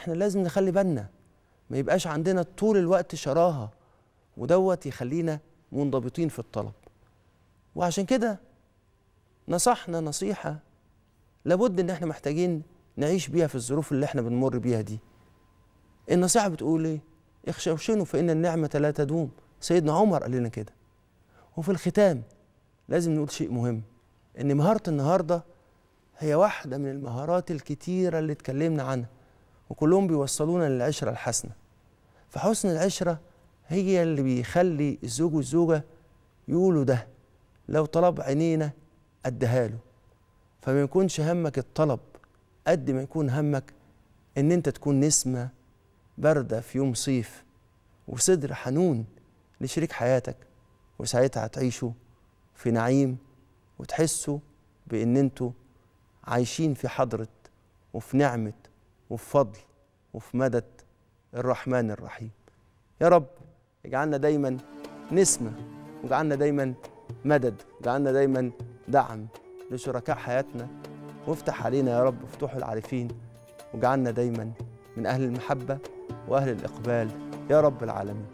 احنا لازم نخلي بالنا ما يبقاش عندنا طول الوقت شراهه ودوت يخلينا منضبطين في الطلب وعشان كده نصحنا نصيحه لابد ان احنا محتاجين نعيش بيها في الظروف اللي احنا بنمر بيها دي النصيحه بتقول ايه اخشوشنوا فان النعمه لا تدوم سيدنا عمر قال لنا كده وفي الختام لازم نقول شيء مهم ان مهاره النهارده هي واحده من المهارات الكتيره اللي اتكلمنا عنها وكلهم بيوصلونا للعشرة الحسنة فحسن العشرة هي اللي بيخلي الزوج والزوجة يقولوا ده لو طلب عينينا أدها له فما يكونش همك الطلب قد ما يكون همك ان انت تكون نسمة باردة في يوم صيف وصدر حنون لشريك حياتك وساعتها هتعيشوا في نعيم وتحسوا بان انتوا عايشين في حضرة وفي نعمة وفي فضل وفي مدد الرحمن الرحيم يا رب اجعلنا دايما نسمة واجعلنا دايما مدد واجعلنا دايما دعم لشركاء حياتنا وافتح علينا يا رب فتوح العارفين واجعلنا دايما من أهل المحبة وأهل الإقبال يا رب العالمين